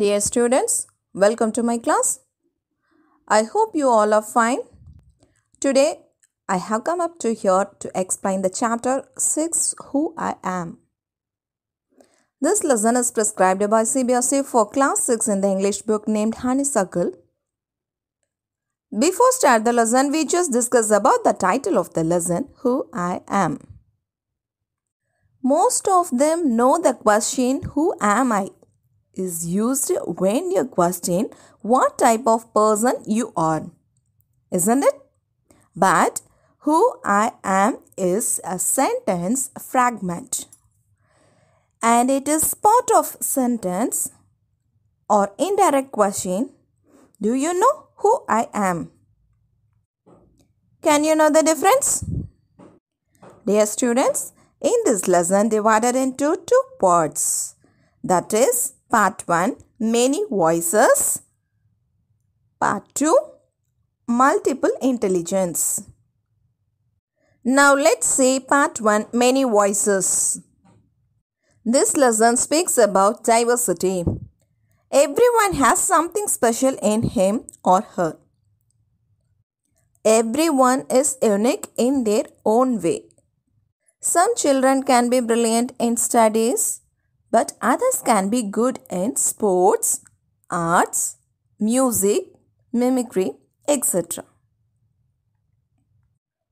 Dear students, welcome to my class. I hope you all are fine. Today, I have come up to here to explain the chapter 6 Who I Am. This lesson is prescribed by CBSE for class 6 in the English book named Honeysuckle. Before start the lesson, we just discuss about the title of the lesson, Who I Am. Most of them know the question, Who am I? is used when you question what type of person you are, isn't it? But who I am is a sentence fragment and it is part of sentence or indirect question do you know who i am can you know the difference dear students in this lesson divided into two parts that is Part 1 Many voices. Part 2 Multiple intelligence. Now let's see part 1 Many voices. This lesson speaks about diversity. Everyone has something special in him or her. Everyone is unique in their own way. Some children can be brilliant in studies but others can be good in sports, arts, music, mimicry, etc.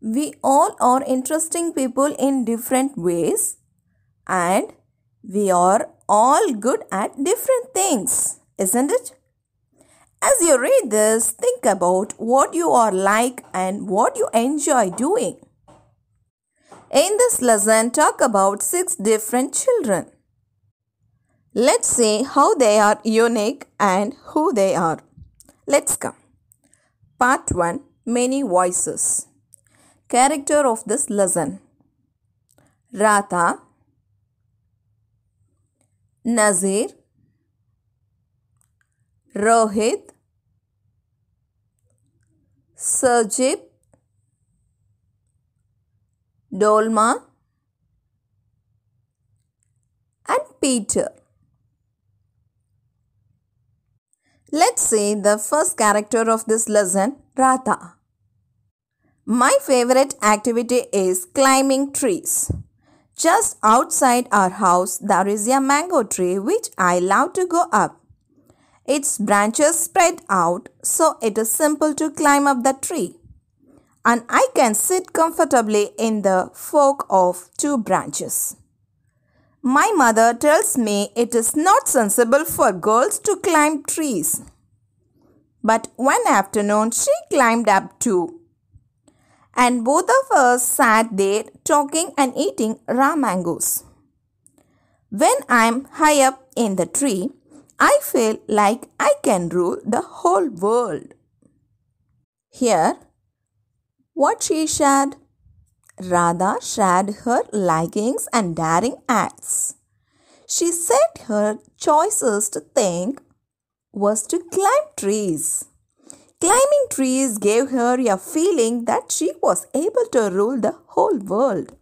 We all are interesting people in different ways and we are all good at different things, isn't it? As you read this, think about what you are like and what you enjoy doing. In this lesson, talk about six different children. Let's see how they are unique and who they are. Let's come. Part 1 Many Voices Character of this lesson Ratha Nazir Rohit Surjit Dolma and Peter Let's say the first character of this lesson, Ratha. My favorite activity is climbing trees. Just outside our house, there is a mango tree which I love to go up. Its branches spread out, so it is simple to climb up the tree. And I can sit comfortably in the fork of two branches. My mother tells me it is not sensible for girls to climb trees. But one afternoon she climbed up too. And both of us sat there talking and eating raw mangoes. When I'm high up in the tree, I feel like I can rule the whole world. Here, what she shared Radha shared her likings and daring acts. She said her choicest thing was to climb trees. Climbing trees gave her a feeling that she was able to rule the whole world.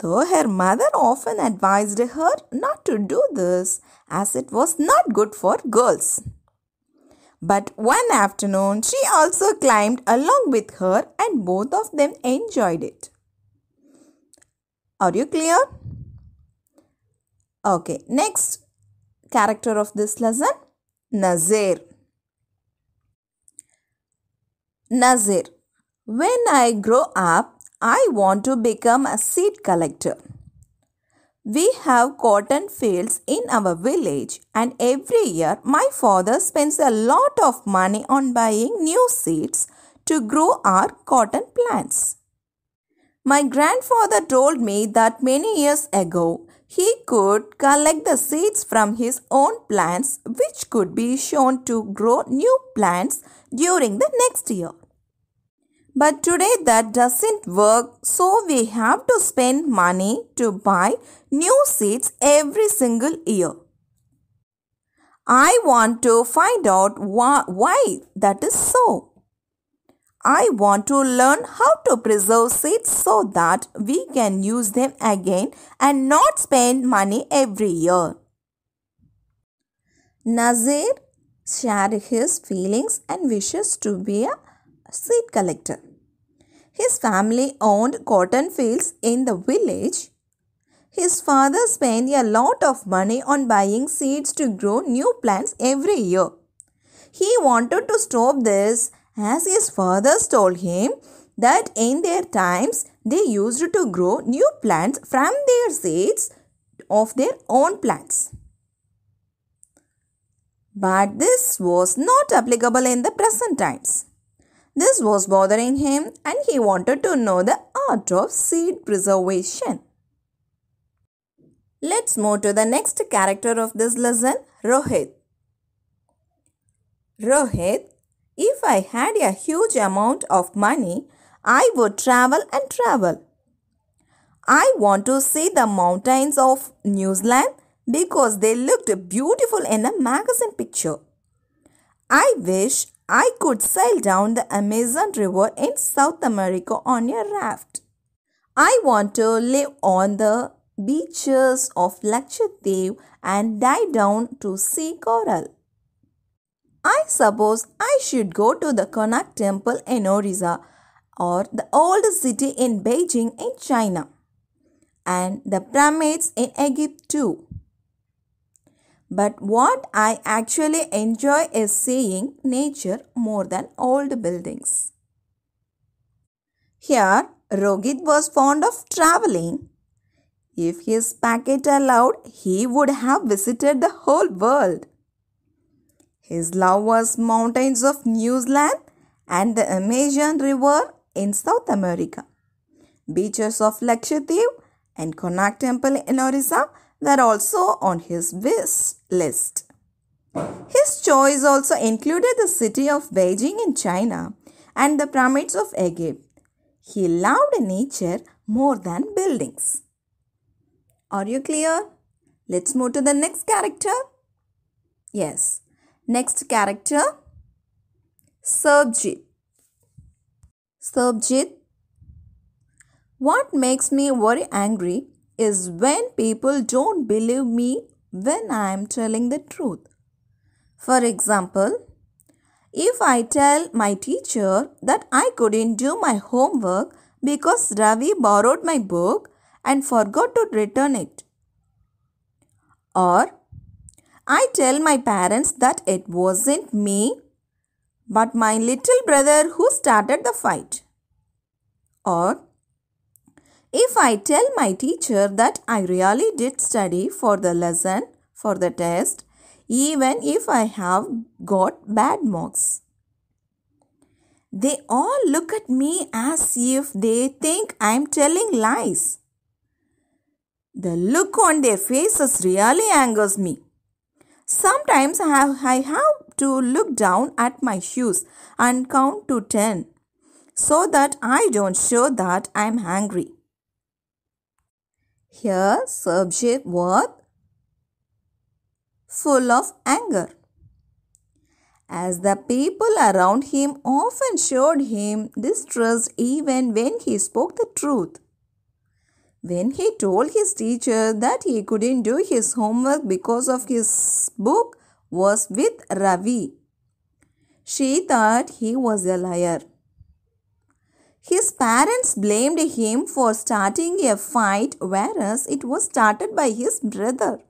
Though her mother often advised her not to do this as it was not good for girls. But one afternoon, she also climbed along with her, and both of them enjoyed it. Are you clear? Okay, next character of this lesson Nazir. Nazir. When I grow up, I want to become a seed collector. We have cotton fields in our village and every year my father spends a lot of money on buying new seeds to grow our cotton plants. My grandfather told me that many years ago he could collect the seeds from his own plants which could be shown to grow new plants during the next year. But today that doesn't work, so we have to spend money to buy new seeds every single year. I want to find out why that is so. I want to learn how to preserve seeds so that we can use them again and not spend money every year. Nazir shared his feelings and wishes to be a seed collector. His family owned cotton fields in the village. His father spent a lot of money on buying seeds to grow new plants every year. He wanted to stop this as his fathers told him that in their times they used to grow new plants from their seeds of their own plants. But this was not applicable in the present times. This was bothering him and he wanted to know the art of seed preservation. Let's move to the next character of this lesson, Rohit. Rohit, if I had a huge amount of money, I would travel and travel. I want to see the mountains of New Zealand because they looked beautiful in a magazine picture. I wish I could sail down the Amazon River in South America on a raft. I want to live on the beaches of Lakshadweep and dive down to sea coral. I suppose I should go to the Konak temple in Orissa or the old city in Beijing in China and the pyramids in Egypt too. But what I actually enjoy is seeing nature more than old buildings. Here, Rogit was fond of traveling. If his packet allowed, he would have visited the whole world. His love was mountains of New Zealand and the Amazon River in South America, beaches of Lakshadweep and Konak Temple in Orissa were also on his wish list. His choice also included the city of Beijing in China and the pyramids of Egypt. He loved nature more than buildings. Are you clear? Let's move to the next character. Yes. Next character Surbjit. Surbjit. What makes me very angry is when people don't believe me when I am telling the truth. For example, if I tell my teacher that I couldn't do my homework because Ravi borrowed my book and forgot to return it. Or I tell my parents that it wasn't me but my little brother who started the fight. Or if I tell my teacher that I really did study for the lesson, for the test, even if I have got bad marks. They all look at me as if they think I am telling lies. The look on their faces really angers me. Sometimes I have to look down at my shoes and count to 10 so that I don't show that I am angry. Here subject was full of anger. As the people around him often showed him distrust even when he spoke the truth. When he told his teacher that he couldn't do his homework because of his book was with Ravi, she thought he was a liar. His parents blamed him for starting a fight, whereas it was started by his brother.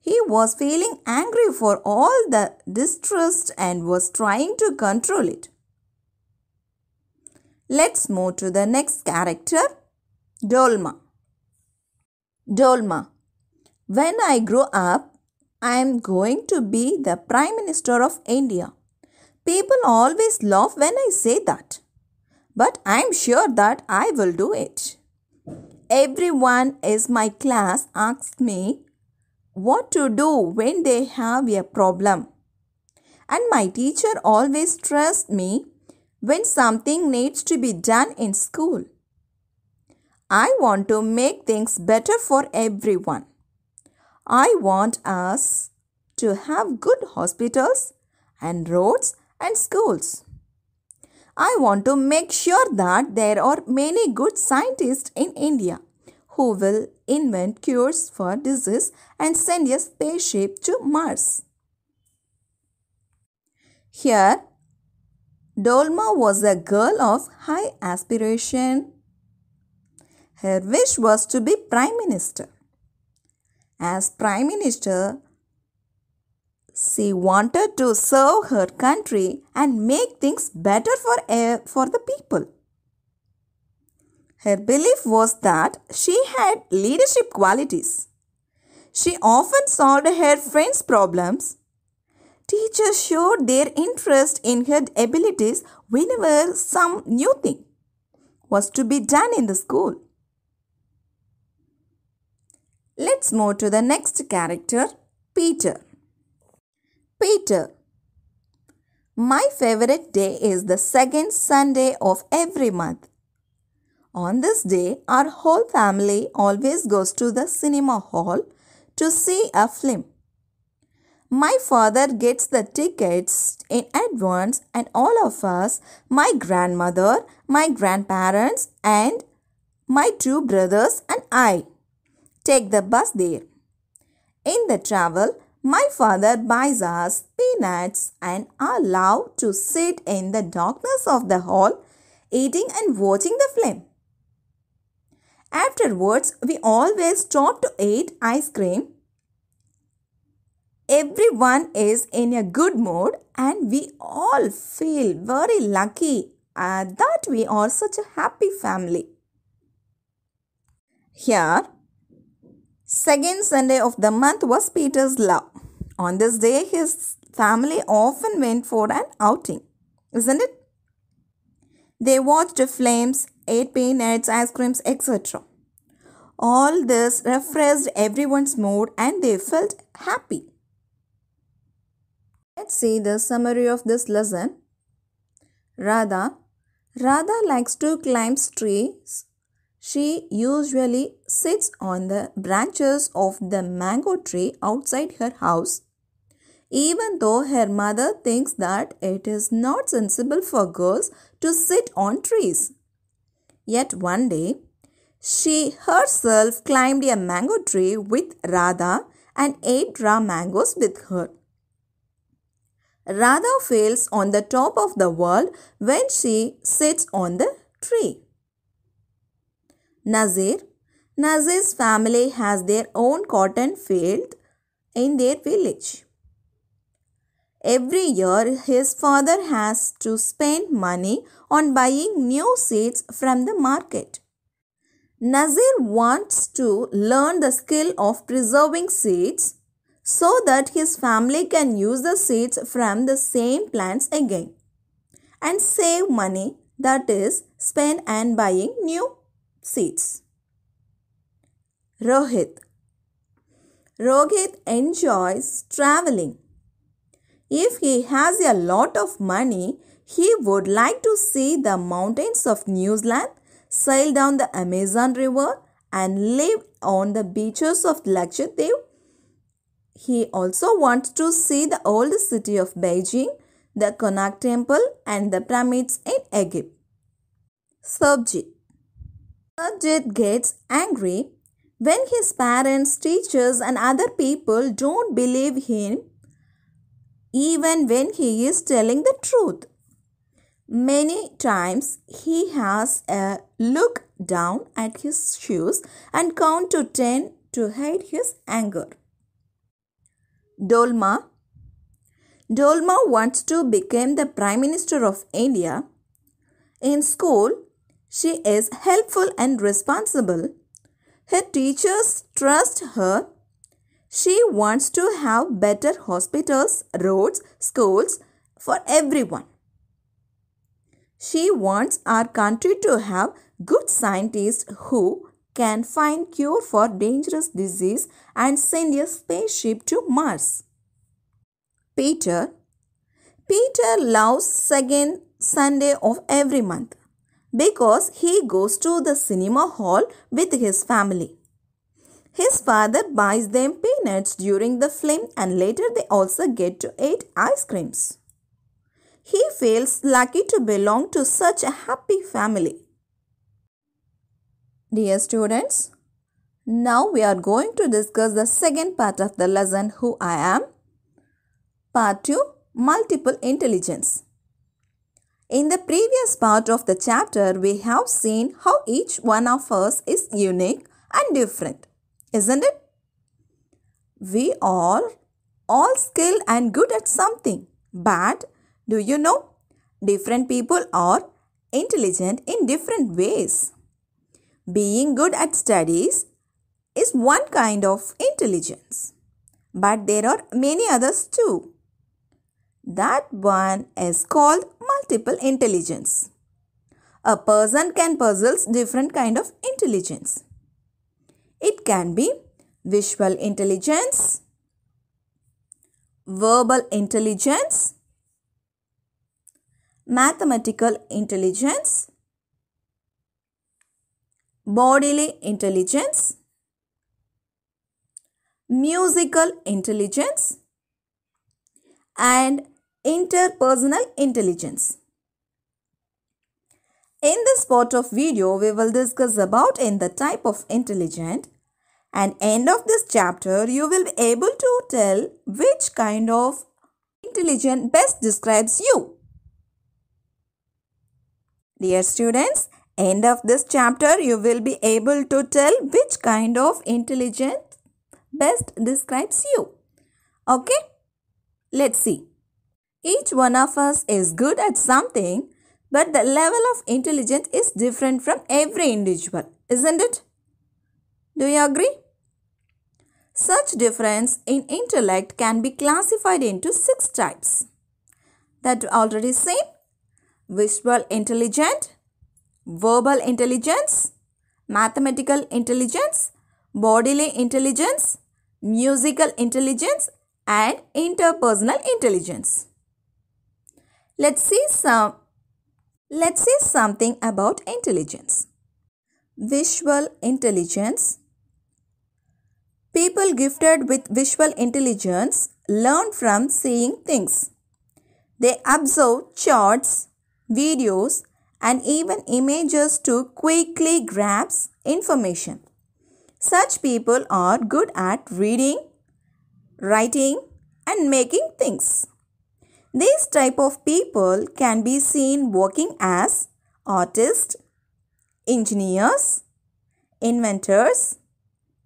He was feeling angry for all the distrust and was trying to control it. Let's move to the next character, Dolma. Dolma. When I grow up, I am going to be the Prime Minister of India. People always laugh when I say that but I am sure that I will do it. Everyone in my class asks me what to do when they have a problem. And my teacher always trusts me when something needs to be done in school. I want to make things better for everyone. I want us to have good hospitals and roads and schools. I want to make sure that there are many good scientists in India who will invent cures for disease and send a spaceship to Mars. Here, Dolma was a girl of high aspiration. Her wish was to be Prime Minister. As Prime Minister, she wanted to serve her country and make things better for, for the people. Her belief was that she had leadership qualities. She often solved her friends' problems. Teachers showed their interest in her abilities whenever some new thing was to be done in the school. Let's move to the next character, Peter. Peter. My favorite day is the second Sunday of every month. On this day, our whole family always goes to the cinema hall to see a film. My father gets the tickets in advance, and all of us my grandmother, my grandparents, and my two brothers and I take the bus there. In the travel, my father buys us peanuts and I love to sit in the darkness of the hall eating and watching the film. Afterwards, we always stop to eat ice cream. Everyone is in a good mood and we all feel very lucky uh, that we are such a happy family. Here, second Sunday of the month was Peter's love. On this day, his family often went for an outing, isn't it? They watched flames, ate peanuts, ice creams, etc. All this refreshed everyone's mood and they felt happy. Let's see the summary of this lesson. Radha Radha likes to climb trees. She usually sits on the branches of the mango tree outside her house even though her mother thinks that it is not sensible for girls to sit on trees. Yet one day, she herself climbed a mango tree with Radha and ate raw mangoes with her. Radha feels on the top of the world when she sits on the tree. Nazir Nazir's family has their own cotton field in their village. Every year, his father has to spend money on buying new seeds from the market. Nazir wants to learn the skill of preserving seeds so that his family can use the seeds from the same plants again and save money that is spend and buying new seeds. Rohit Rohit enjoys traveling if he has a lot of money, he would like to see the mountains of New Zealand, sail down the Amazon River, and live on the beaches of Lakshadweep. He also wants to see the old city of Beijing, the Konak Temple, and the pyramids in Egypt. Subjit Subjit gets angry when his parents, teachers, and other people don't believe him even when he is telling the truth. Many times he has a look down at his shoes and count to 10 to hide his anger. Dolma Dolma wants to become the Prime Minister of India. In school, she is helpful and responsible. Her teachers trust her she wants to have better hospitals, roads, schools for everyone. She wants our country to have good scientists who can find cure for dangerous disease and send a spaceship to Mars. Peter Peter loves second Sunday of every month because he goes to the cinema hall with his family. His father buys them peanuts during the film and later they also get to eat ice creams. He feels lucky to belong to such a happy family. Dear students, now we are going to discuss the second part of the lesson Who I Am. Part 2 Multiple Intelligence. In the previous part of the chapter, we have seen how each one of us is unique and different isn't it? We are all skilled and good at something, but do you know? Different people are intelligent in different ways. Being good at studies is one kind of intelligence, but there are many others too. That one is called multiple intelligence. A person can possess different kind of intelligence. It can be visual intelligence, verbal intelligence, mathematical intelligence, bodily intelligence, musical intelligence and interpersonal intelligence. In this part of video, we will discuss about in the type of intelligent and end of this chapter, you will be able to tell which kind of intelligent best describes you. Dear students, end of this chapter, you will be able to tell which kind of intelligent best describes you. Okay? Let's see. Each one of us is good at something but the level of intelligence is different from every individual, isn't it? Do you agree? Such difference in intellect can be classified into six types that already seen visual intelligence, verbal intelligence, mathematical intelligence, bodily intelligence, musical intelligence, and interpersonal intelligence. Let's see some Let's say something about intelligence. Visual intelligence. People gifted with visual intelligence learn from seeing things. They observe charts, videos, and even images to quickly grasp information. Such people are good at reading, writing, and making things. These type of people can be seen working as artists, engineers, inventors,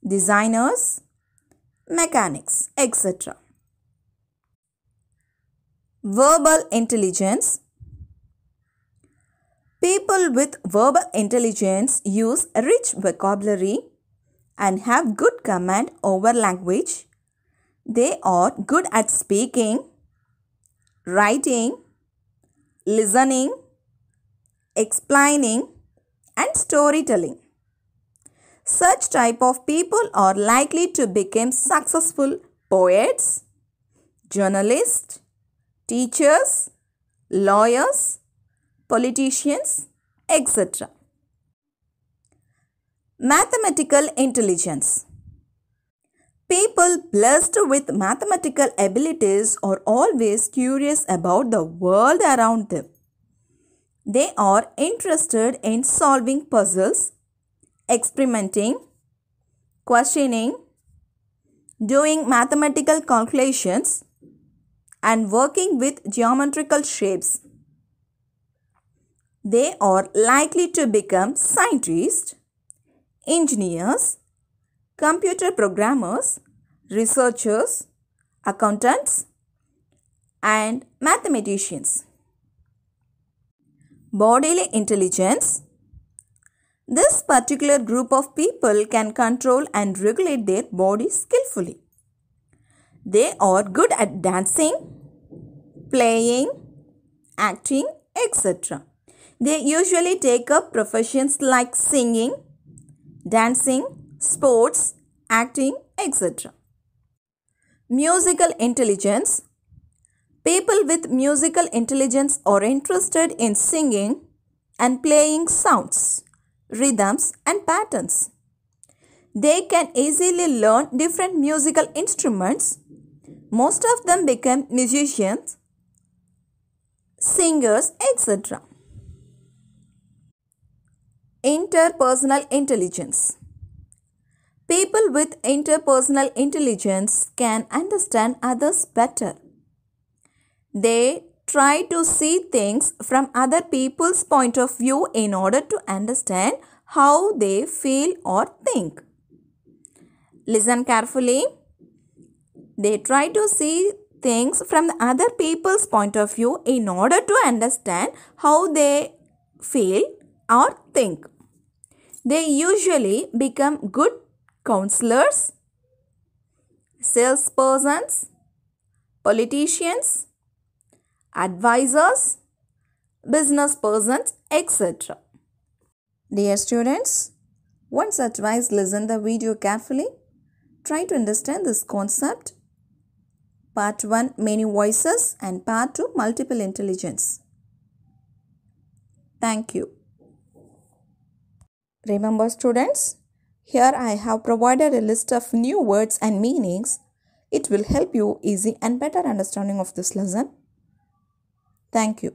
designers, mechanics, etc. Verbal intelligence People with verbal intelligence use rich vocabulary and have good command over language. They are good at speaking writing, listening, explaining, and storytelling. Such type of people are likely to become successful poets, journalists, teachers, lawyers, politicians, etc. Mathematical intelligence People blessed with mathematical abilities are always curious about the world around them. They are interested in solving puzzles, experimenting, questioning, doing mathematical calculations, and working with geometrical shapes. They are likely to become scientists, engineers, computer programmers, researchers, accountants, and mathematicians. Bodily intelligence. This particular group of people can control and regulate their body skillfully. They are good at dancing, playing, acting, etc. They usually take up professions like singing, dancing, sports, acting, etc. Musical intelligence. People with musical intelligence are interested in singing and playing sounds, rhythms, and patterns. They can easily learn different musical instruments. Most of them become musicians, singers, etc. Interpersonal intelligence. People with interpersonal intelligence can understand others better. They try to see things from other people's point of view in order to understand how they feel or think. Listen carefully. They try to see things from the other people's point of view in order to understand how they feel or think. They usually become good counselors, salespersons, politicians, advisors, business persons, etc. Dear students, once or twice listen the video carefully. Try to understand this concept. Part 1 Many Voices and Part 2 Multiple Intelligence. Thank you. Remember students, here I have provided a list of new words and meanings. It will help you easy and better understanding of this lesson. Thank you.